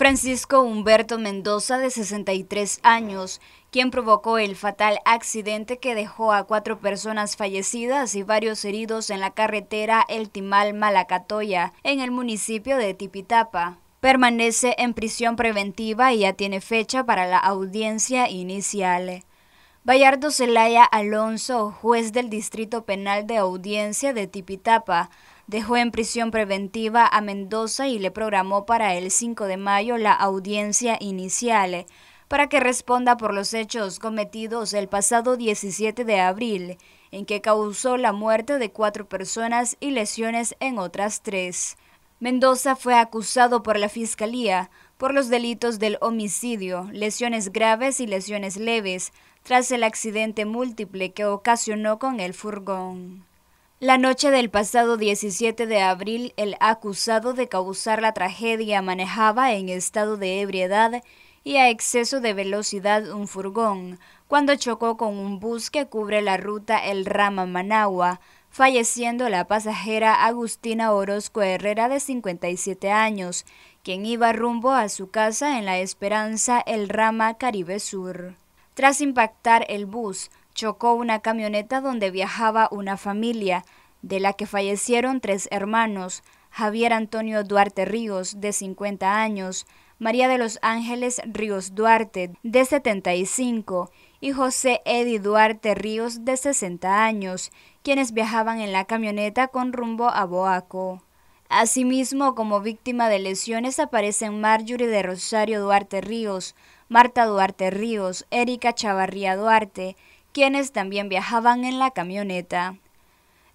Francisco Humberto Mendoza, de 63 años, quien provocó el fatal accidente que dejó a cuatro personas fallecidas y varios heridos en la carretera El Timal-Malacatoya, en el municipio de Tipitapa. Permanece en prisión preventiva y ya tiene fecha para la audiencia inicial. Bayardo Zelaya Alonso, juez del Distrito Penal de Audiencia de Tipitapa, dejó en prisión preventiva a Mendoza y le programó para el 5 de mayo la audiencia inicial para que responda por los hechos cometidos el pasado 17 de abril, en que causó la muerte de cuatro personas y lesiones en otras tres. Mendoza fue acusado por la Fiscalía por los delitos del homicidio, lesiones graves y lesiones leves, tras el accidente múltiple que ocasionó con el furgón. La noche del pasado 17 de abril, el acusado de causar la tragedia manejaba en estado de ebriedad y a exceso de velocidad un furgón, cuando chocó con un bus que cubre la ruta El Rama Managua, falleciendo la pasajera Agustina Orozco Herrera de 57 años, quien iba rumbo a su casa en la Esperanza El Rama Caribe Sur. Tras impactar el bus, chocó una camioneta donde viajaba una familia, de la que fallecieron tres hermanos, Javier Antonio Duarte Ríos, de 50 años, María de los Ángeles Ríos Duarte, de 75, y José Eddy Duarte Ríos, de 60 años, quienes viajaban en la camioneta con rumbo a Boaco. Asimismo, como víctima de lesiones aparecen Marjorie de Rosario Duarte Ríos, Marta Duarte Ríos, Erika Chavarría Duarte, quienes también viajaban en la camioneta.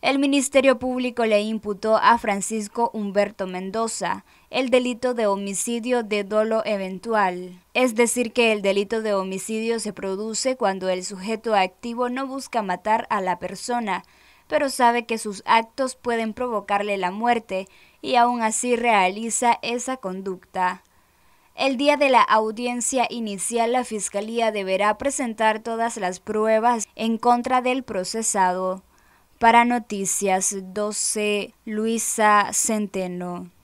El Ministerio Público le imputó a Francisco Humberto Mendoza el delito de homicidio de dolo eventual, es decir, que el delito de homicidio se produce cuando el sujeto activo no busca matar a la persona, pero sabe que sus actos pueden provocarle la muerte y aún así realiza esa conducta. El día de la audiencia inicial, la Fiscalía deberá presentar todas las pruebas en contra del procesado. Para Noticias 12, Luisa Centeno.